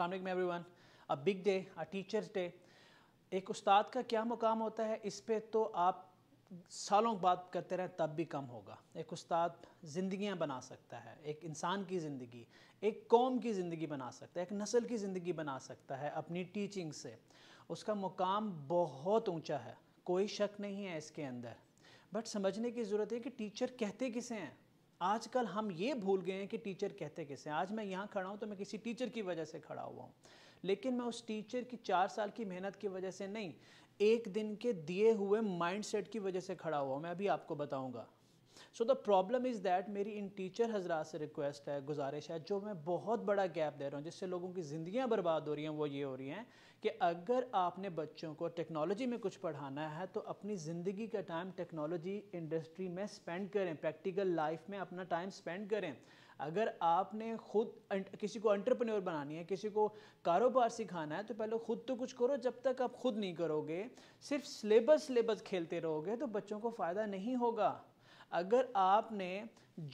Every one a big day a teachers day एक उस्ताद का क्या मुकाम होता है इस पर तो आप सालों बात करते रहें तब भी कम होगा एक उस्ताद ज़िंदियाँ बना सकता है एक इंसान की ज़िंदगी एक कौम की ज़िंदगी बना सकता है एक नस्ल की ज़िंदगी बना सकता है अपनी टीचिंग से उसका मुकाम बहुत ऊंचा है कोई शक नहीं है इसके अंदर बट समझने की ज़रूरत है कि टीचर कहते किसे हैं आजकल हम ये भूल गए हैं कि टीचर कहते किसे आज मैं यहाँ खड़ा हूँ तो मैं किसी टीचर की वजह से खड़ा हुआ हूँ लेकिन मैं उस टीचर की चार साल की मेहनत की वजह से नहीं एक दिन के दिए हुए माइंडसेट की वजह से खड़ा हुआ हूँ मैं अभी आपको बताऊँगा so the problem is that मेरी इन टीचर हजरात से रिक्वेस्ट है गुजारिश है जो मैं बहुत बड़ा गैप दे रहा हूँ जिससे लोगों की ज़िंदियाँ बर्बाद हो रही हैं वो ये हो रही हैं कि अगर आपने बच्चों को टेक्नोलॉजी में कुछ पढ़ाना है तो अपनी ज़िंदगी का टाइम टेक्नोलॉजी इंडस्ट्री में स्पेंड करें प्रैक्टिकल लाइफ में अपना टाइम स्पेंड करें अगर आपने खुद किसी को एंटरप्रेन्योर बनानी है किसी को कारोबार सिखाना है तो पहले खुद तो कुछ करो जब तक आप खुद नहीं करोगे सिर्फ सिलेबस सिलेबस खेलते रहोगे तो बच्चों को फ़ायदा नहीं होगा अगर आपने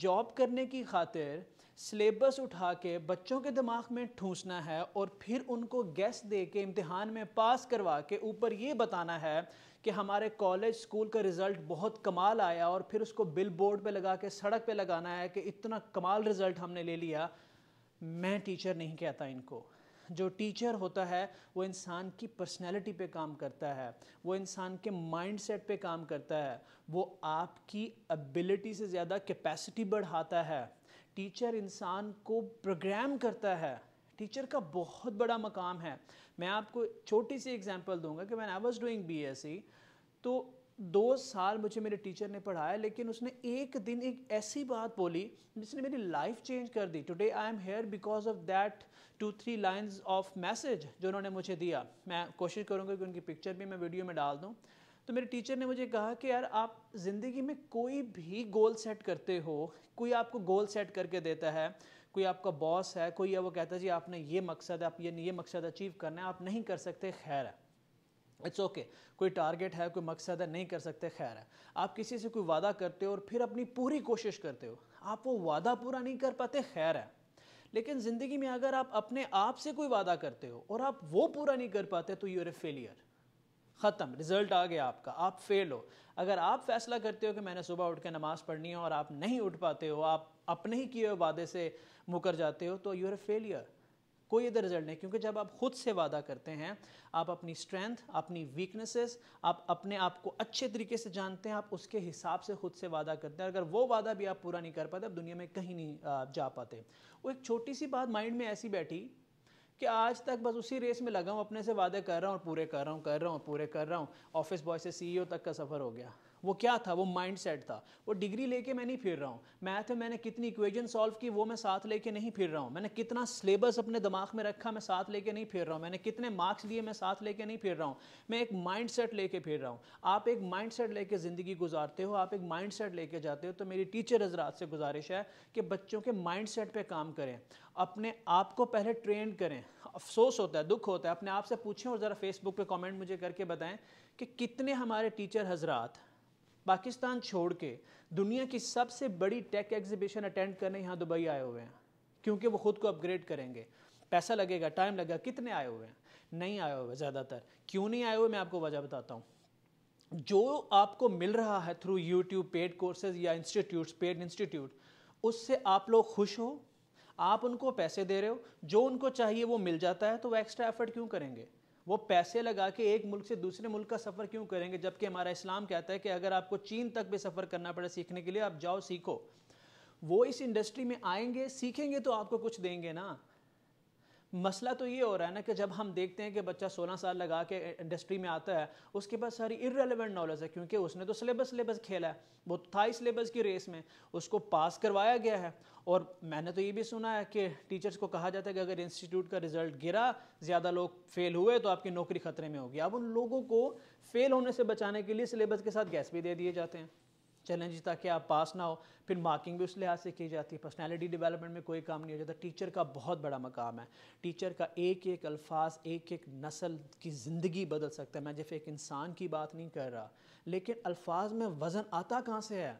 जॉब करने की खातिर सिलेबस उठा के बच्चों के दिमाग में ठूसना है और फिर उनको गैस दे के इम्तहान में पास करवा के ऊपर ये बताना है कि हमारे कॉलेज स्कूल का रिज़ल्ट बहुत कमाल आया और फिर उसको बिल बोर्ड पर लगा के सड़क पर लगाना है कि इतना कमाल रिज़ल्ट हमने ले लिया मैं टीचर नहीं कहता इनको जो टीचर होता है वो इंसान की पर्सनैलिटी पे काम करता है वो इंसान के माइंड सेट पर काम करता है वो आपकी एबिलिटी से ज़्यादा कैपेसिटी बढ़ाता है टीचर इंसान को प्रोग्राम करता है टीचर का बहुत बड़ा मकाम है मैं आपको छोटी सी एग्जांपल दूंगा कि मैन आई वाज डूइंग बीएससी तो दो साल मुझे मेरे टीचर ने पढ़ाया लेकिन उसने एक दिन एक ऐसी बात बोली जिसने मेरी लाइफ चेंज कर दी today I am here because of that two three lines of message जो उन्होंने मुझे दिया मैं कोशिश करूँगा कि उनकी पिक्चर भी मैं वीडियो में डाल दूँ तो मेरे टीचर ने मुझे कहा कि यार आप ज़िंदगी में कोई भी गोल सेट करते हो कोई आपको गोल सेट करके देता है कोई आपका बॉस है कोई वो कहता है जी आपने ये मकसद आप ये ये मकसद अचीव करना है आप नहीं कर सकते खैर है इट्स ओके okay. कोई टारगेट है कोई मकसद है नहीं कर सकते खैर है आप किसी से कोई वादा करते हो और फिर अपनी पूरी कोशिश करते हो आप वो वादा पूरा नहीं कर पाते खैर है लेकिन ज़िंदगी में अगर आप अपने आप से कोई वादा करते हो और आप वो पूरा नहीं कर पाते तो यूर ए फेलियर ख़त्म रिजल्ट आ गया आपका आप फेल हो अगर आप फैसला करते हो कि मैंने सुबह उठ के नमाज़ पढ़नी है और आप नहीं उठ पाते हो आप अपने ही किए हुए वादे से मुकर जाते हो तो यूर ए फेलियर कोई इधर रिजल्ट नहीं क्योंकि जब आप खुद से वादा करते हैं आप अपनी स्ट्रेंथ अपनी वीकनेसेस आप अपने आप को अच्छे तरीके से जानते हैं आप उसके हिसाब से खुद से वादा करते हैं अगर वो वादा भी आप पूरा नहीं कर पाते आप दुनिया में कहीं नहीं जा पाते वो एक छोटी सी बात माइंड में ऐसी बैठी कि आज तक बस उसी रेस में लगा हूँ अपने से वादे कर रहा हूँ और पूरे कर रहा हूँ कर रहा हूँ पूरे कर रहा हूँ ऑफिस बॉय से सीईओ तक का सफ़र हो गया वो क्या था वो माइंड सेट था वो डिग्री लेके मैं नहीं फिर रहा हूँ मैथ में मैंने कितनी इक्वेजन सॉल्व की वो मैं साथ लेके नहीं फिर रहा हूँ मैंने कितना सिलेबस अपने दिमाग में रखा मैं साथ लेके नहीं फिर रहा हूँ मैंने कितने मार्क्स लिए मैं साथ लेके नहीं फिर रहा हूँ मैं एक माइंड सेट लेके फिर रहा हूँ आप एक माइंड सेट लेके ज़िंदगी गुजारते हो आप एक माइंड सेट लेके जाते हो तो मेरी टीचर हजरात से गुजारिश है कि बच्चों के माइंड सेट पर काम करें अपने आप को पहले ट्रेन करें अफसोस होता है दुख होता है अपने आप से पूछें और ज़रा फेसबुक पर कॉमेंट मुझे करके बताएं कि कितने हमारे टीचर हजरात पाकिस्तान छोड़ के दुनिया की सबसे बड़ी टेक एग्जीबिशन अटेंड करने यहाँ दुबई आए हुए हैं क्योंकि वो ख़ुद को अपग्रेड करेंगे पैसा लगेगा टाइम लगेगा कितने आए हुए हैं नहीं आए हुए ज़्यादातर क्यों नहीं आए हुए मैं आपको वजह बताता हूँ जो आपको मिल रहा है थ्रू यूट्यूब पेड कोर्सेज या इंस्टीट्यूट पेड इंस्टीट्यूट उससे आप लोग खुश हो आप उनको पैसे दे रहे हो जो उनको चाहिए वो मिल जाता है तो वो एक्स्ट्रा एफर्ट क्यों करेंगे वो पैसे लगा के एक मुल्क से दूसरे मुल्क का सफ़र क्यों करेंगे जबकि हमारा इस्लाम कहता है कि अगर आपको चीन तक भी सफ़र करना पड़े सीखने के लिए आप जाओ सीखो वो इस इंडस्ट्री में आएंगे सीखेंगे तो आपको कुछ देंगे ना मसला तो ये हो रहा है ना कि जब हम देखते हैं कि बच्चा 16 साल लगा के इंडस्ट्री में आता है उसके पास सारी इरेलीवेंट नॉलेज है क्योंकि उसने तो सिलेबस सिलेबस खेला है वो तो था ही सिलेबस की रेस में उसको पास करवाया गया है और मैंने तो ये भी सुना है कि टीचर्स को कहा जाता है कि अगर इंस्टीट्यूट का रिजल्ट गिरा ज़्यादा लोग फेल हुए तो आपकी नौकरी खतरे में होगी अब उन लोगों को फेल होने से बचाने के लिए सिलेबस के साथ गैस भी दे दिए जाते हैं चैलेंज ताकि आप पास ना हो फिर मार्किंग भी उस लिहाज से की जाती है पर्सनैलिटी डेवलपमेंट में कोई काम नहीं हो जाता टीचर का बहुत बड़ा मकाम है टीचर का एक एक अल्फाज एक एक नस्ल की ज़िंदगी बदल सकता है मैं जैसे एक इंसान की बात नहीं कर रहा लेकिन अल्फाज में वज़न आता कहाँ से है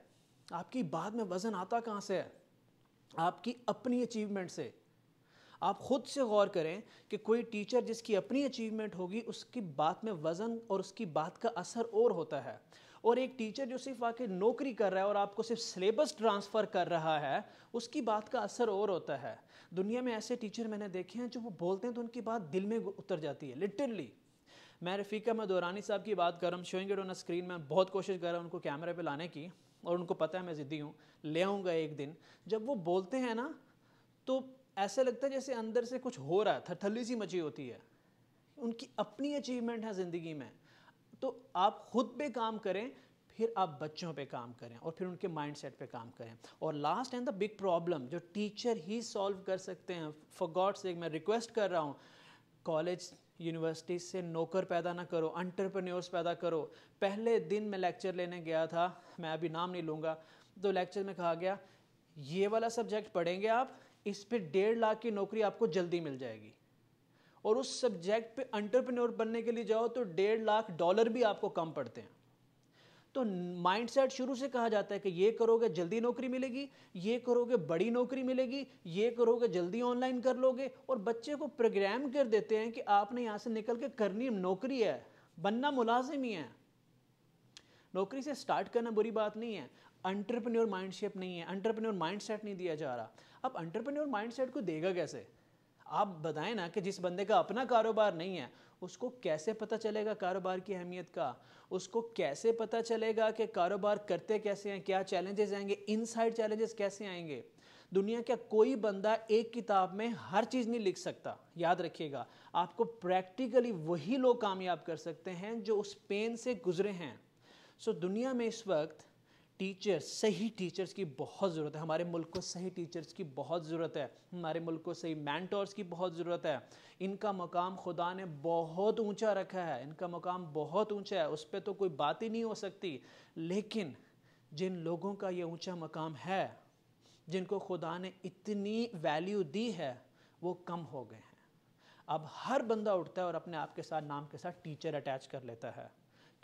आपकी बात में वज़न आता कहाँ से है आपकी अपनी अचीवमेंट से आप ख़ुद से गौर करें कि कोई टीचर जिसकी अपनी अचीवमेंट होगी उसकी बात में वज़न और उसकी बात का असर और होता है और एक टीचर जो सिर्फ आके नौकरी कर रहा है और आपको सिर्फ सिलेबस ट्रांसफ़र कर रहा है उसकी बात का असर और होता है दुनिया में ऐसे टीचर मैंने देखे हैं जो वो बोलते हैं तो उनकी बात दिल में उतर जाती है लिटरली मैं रफ़ीका दौरानी साहब की बात कर रहा हूँ शोइंग इट ऑन स्क्रीन में बहुत कोशिश कर रहा हूँ उनको कैमरे पर लाने की और उनको पता है मैं ज़िद्दी हूँ ले आऊँगा एक दिन जब वो बोलते हैं ना तो ऐसा लगता है जैसे अंदर से कुछ हो रहा है थरथली सी मची होती है उनकी अपनी अचीवमेंट है ज़िंदगी में तो आप खुद पे काम करें फिर आप बच्चों पे काम करें और फिर उनके माइंडसेट पे काम करें और last and the big problem जो टीचर ही सॉल्व कर सकते हैं फॉर गॉड से मैं रिक्वेस्ट कर रहा हूँ कॉलेज यूनिवर्सिटी से नौकर पैदा ना करो अंटरप्रन्योर्स पैदा करो पहले दिन मैं लेक्चर लेने गया था मैं अभी नाम नहीं लूँगा तो लेक्चर में कहा गया ये वाला सब्जेक्ट पढ़ेंगे आप इस पर डेढ़ लाख की नौकरी आपको जल्दी मिल जाएगी और उस सब्जेक्ट पे अंटरप्रेन्योर बनने के लिए जाओ तो डेढ़ लाख डॉलर भी आपको कम पड़ते हैं तो माइंडसेट शुरू से कहा जाता है कि ये करोगे जल्दी नौकरी मिलेगी ये करोगे बड़ी नौकरी मिलेगी ये करोगे जल्दी ऑनलाइन कर लोगे और बच्चे को प्रोग्राम कर देते हैं कि आपने यहाँ से निकल के करनी नौकरी है बनना मुलाजिम ही है नौकरी से स्टार्ट करना बुरी बात नहीं है अंटरप्रेन्योर माइंडशेप नहीं है अंटरप्रेन्योर माइंडसेट नहीं दिया जा रहा अब अंटरप्रेन्योर माइंडसेट को देगा कैसे आप बताएं ना कि जिस बंदे का अपना कारोबार नहीं है उसको कैसे पता चलेगा कारोबार की अहमियत का उसको कैसे पता चलेगा कि कारोबार करते कैसे हैं क्या चैलेंजेस आएंगे साइड चैलेंजेस कैसे आएंगे दुनिया का कोई बंदा एक किताब में हर चीज़ नहीं लिख सकता याद रखिएगा आपको प्रैक्टिकली वही लोग कामयाब कर सकते हैं जो उस पेन से गुजरे हैं सो दुनिया में इस वक्त टीचर्स सही टीचर्स की बहुत ज़रूरत है हमारे मुल्क को सही टीचर्स की बहुत ज़रूरत है हमारे मुल्क को सही मैंटोर्स की बहुत ज़रूरत है इनका मकाम खुदा ने बहुत ऊंचा रखा है इनका मकाम बहुत ऊंचा है उस पर तो कोई बात ही नहीं हो सकती लेकिन जिन लोगों का ये ऊंचा मकाम है जिनको खुदा ने इतनी वैल्यू दी है वो कम हो गए हैं अब हर बंदा उठता है और अपने आप के साथ नाम के साथ टीचर अटैच कर लेता है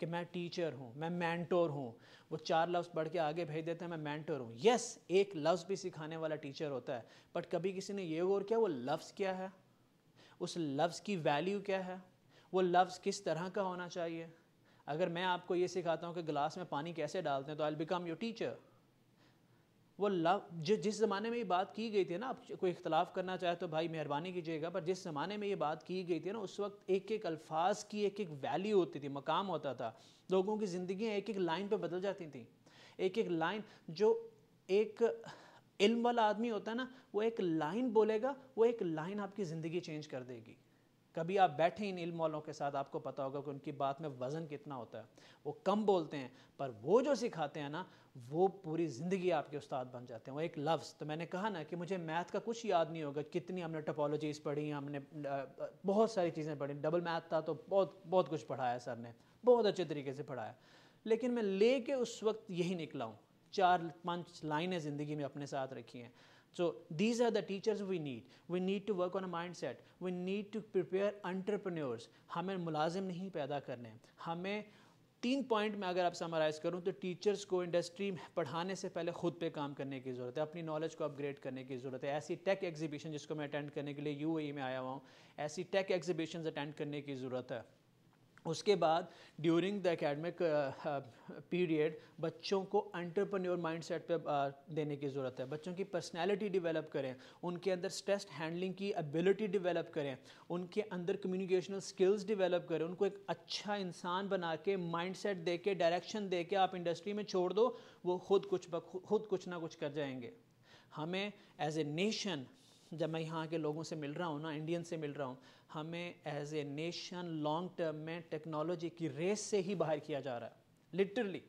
कि मैं टीचर हूँ मैं मैंटोर हूँ वो चार लफ्ज़ पढ़ के आगे भेज देते हैं मैं मैंटोर हूँ यस एक लफ्ज़ भी सिखाने वाला टीचर होता है बट कभी किसी ने ये गौर किया वो लफ्ज़ क्या है उस लफ्ज़ की वैल्यू क्या है वो लफ्ज़ किस तरह का होना चाहिए अगर मैं आपको ये सिखाता हूँ कि गिलास में पानी कैसे डालते हैं तो आई बिकम योर टीचर वो लव जो जिस ज़माने में ये बात की गई थी ना आप कोई इख्तलाफ करना चाहे तो भाई मेहरबानी कीजिएगा पर जिस ज़माने में ये बात की गई थी ना उस वक्त एक एक अल्फाज की एक एक वैल्यू होती थी मकाम होता था लोगों की जिंदगी एक एक लाइन पर बदल जाती थी एक एक लाइन जो एक इल्म वाला आदमी होता है ना वो एक लाइन बोलेगा वो एक लाइन आपकी ज़िंदगी चेंज कर देगी कभी आप बैठे इन इल्म वालों के साथ आपको पता होगा कि उनकी बात में वज़न कितना होता है वो कम बोलते हैं पर वो जो सिखाते हैं ना वो पूरी ज़िंदगी आपके उस्ताद बन जाते हैं वो एक लफ्ज़ तो मैंने कहा ना कि मुझे मैथ का कुछ याद नहीं होगा कितनी हमने टपोलॉजीज़ पढ़ी हमने बहुत सारी चीज़ें पढ़ी डबल मैथ था तो बहुत बहुत कुछ पढ़ाया सर ने बहुत अच्छे तरीके से पढ़ाया लेकिन मैं ले के उस वक्त यही निकला हूँ चार पाँच लाइनें ज़िंदगी में अपने साथ रखी हैं So these are the teachers we need. We need to work on a mindset. We need to prepare entrepreneurs. हमें मुलाजिम नहीं पैदा करने हमें तीन पॉइंट में अगर आप समराइज़ करूँ तो टीचर्स को इंडस्ट्री में पढ़ाने से पहले खुद पे काम करने की ज़रूरत है अपनी नॉलेज को अपग्रेड करने की ज़रूरत है ऐसी टेक एग्जीबिशन जिसको मैं अटेंड करने के लिए यू e में आया हुआ हूँ ऐसी टेक एग्जीबिशन अटेंड करने की ज़रूरत है उसके बाद ड्यूरिंग द एकेडमिक पीरियड बच्चों को एंटरप्रेन्योर माइंड सेट पर देने की ज़रूरत है बच्चों की पर्सनैलिटी डिवेलप करें उनके अंदर स्ट्रेस हैंडलिंग की एबिलिटी डिवेलप करें उनके अंदर कम्युनिकेशनल स्किल्स डिवेलप करें उनको एक अच्छा इंसान बना के माइंड सेट दे के डायरेक्शन दे के आप इंडस्ट्री में छोड़ दो वो खुद कुछ खुद कुछ ना कुछ कर जाएंगे हमें एज ए नेशन जब मैं यहाँ के लोगों से मिल रहा हूँ ना इंडियन से मिल रहा हूँ हमें as a nation long term में टेक्नोलॉजी की रेस से ही बाहर किया जा रहा है लिटरली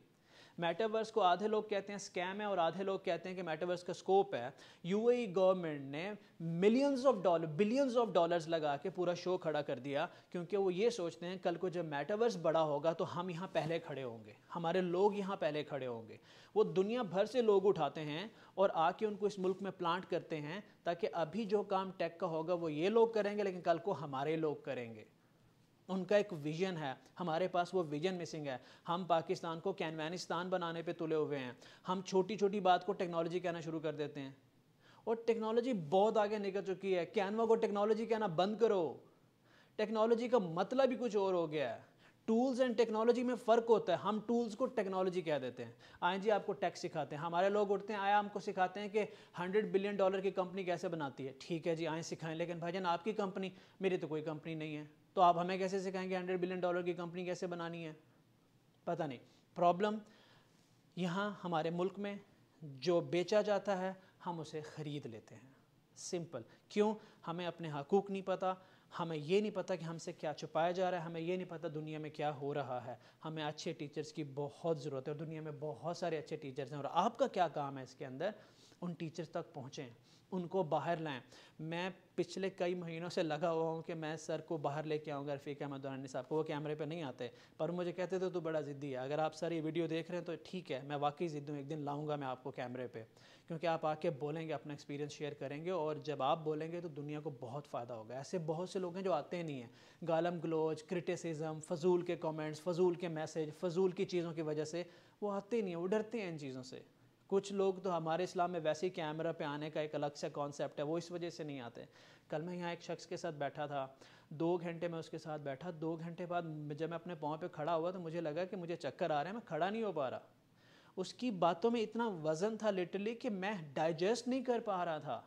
मेटावर्स को आधे लोग कहते हैं स्कैम है और आधे लोग कहते हैं कि मेटावर्स का स्कोप है यूएई गवर्नमेंट e ने millions of dollar billions of dollars लगा के पूरा शो खड़ा कर दिया क्योंकि वो ये सोचते हैं कल को जब मेटावर्स बड़ा होगा तो हम यहाँ पहले खड़े होंगे हमारे लोग यहाँ पहले खड़े होंगे वो दुनिया भर से लोग उठाते हैं और आके उनको इस मुल्क में प्लांट करते हैं ताकि अभी जो काम टेक का होगा वो ये लोग करेंगे लेकिन कल को हमारे लोग करेंगे उनका एक विजन है हमारे पास वो विजन मिसिंग है हम पाकिस्तान को कैनवानिस्तान बनाने पे तुले हुए हैं हम छोटी छोटी बात को टेक्नोलॉजी कहना शुरू कर देते हैं और टेक्नोलॉजी बहुत आगे निकल चुकी है कैनवा को टेक्नोलॉजी कहना बंद करो टेक्नोलॉजी का मतलब ही कुछ और हो गया है टूल्स एंड टेक्नोलॉजी में फ़र्क होता है हम टूल्स को टेक्नोलॉजी कह देते हैं आए जी आपको टैक्स सिखाते हैं हमारे लोग उठते हैं आया हमको सिखाते हैं कि हंड्रेड बिलियन डॉलर की कंपनी कैसे बनाती है ठीक है जी आए सिखाएं लेकिन भाई जान आपकी कंपनी मेरी तो कोई कंपनी नहीं है तो आप हमें कैसे सिखाएंगे हंड्रेड बिलियन डॉलर की कंपनी कैसे बनानी है पता नहीं प्रॉब्लम यहाँ हमारे मुल्क में जो बेचा जाता है हम उसे ख़रीद लेते हैं सिंपल क्यों हमें अपने हकूक़ नहीं पता हमें ये नहीं पता कि हमसे क्या छुपाया जा रहा है हमें ये नहीं पता दुनिया में क्या हो रहा है हमें अच्छे टीचर्स की बहुत ज़रूरत है और दुनिया में बहुत सारे अच्छे टीचर्स हैं और आपका क्या काम है इसके अंदर उन टीचर्स तक पहुँचें उनको बाहर लाएं मैं पिछले कई महीनों से लगा हुआ हूँ कि मैं सर को बाहर लेके आऊँगा रफ़ीक अहमद दुरानी साहब को वो कैमरे पर नहीं आते पर मुझे कहते थे तो बड़ा ज़िद्दी है अगर आप सर ये वीडियो देख रहे हैं तो ठीक है मैं वाकई ज़िद्दी हूँ एक दिन लाऊँगा मैं आपको कैमरे पर क्योंकि आप आके बोलेंगे अपना एक्सपीरियंस शेयर करेंगे और जब आप बोलेंगे तो दुनिया को बहुत फ़ायदा होगा ऐसे बहुत से लोग हैं जो आते नहीं हैं गालम ग्लोज क्रिटिसिज्म फजूल के कमेंट्स फजूल के मैसेज फजूल की चीज़ों की वजह से वो आते ही नहीं हैं वो डरते हैं इन चीज़ों से कुछ लोग तो हमारे इस्लाम में वैसे ही कैमरा पे आने का एक अलग सा कॉन्सेप्ट है वो इस वजह से नहीं आते कल मैं यहाँ एक शख्स के साथ बैठा था दो घंटे मैं उसके साथ बैठा दो घंटे बाद जब मैं अपने पाँव पे खड़ा हुआ तो मुझे लगा कि मुझे चक्कर आ रहा है मैं खड़ा नहीं हो पा रहा उसकी बातों में इतना वज़न था लिटरली कि मैं डाइजेस्ट नहीं कर पा रहा था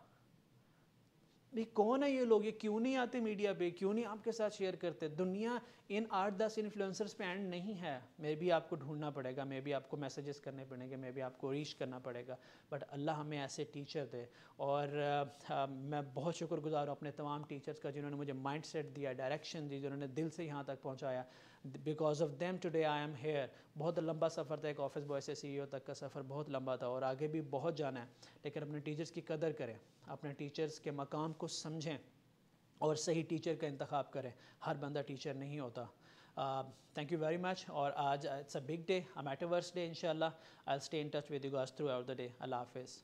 भाई कौन है ये लोग ये क्यों नहीं आते मीडिया पे क्यों नहीं आपके साथ शेयर करते दुनिया इन आठ दस इन्फ्लुएंसर्स पे एंड नहीं है मे भी आपको ढूंढना पड़ेगा मे भी आपको मैसेजेस करने पड़ेंगे मे भी आपको रीच करना पड़ेगा बट अल्लाह हमें ऐसे टीचर दे और आ, मैं बहुत शुक्रगुजार हूँ अपने तमाम टीचर्स का जिन्होंने मुझे माइंड दिया डायरेक्शन दी जिन्होंने दिल से यहाँ तक पहुँचाया because of them today I am here बहुत लंबा सफ़र था एक ऑफिस बॉय से सी तक का सफ़र बहुत लंबा था और आगे भी बहुत जाना है लेकिन अपने टीचर्स की कदर करें अपने टीचर्स के मकाम को समझें और सही टीचर का इंतखब करें हर बंदा टीचर नहीं होता थैंक यू वेरी मच और आज it's a big day a day in I stay in touch with you guys throughout the day अल्लाह हाफिज़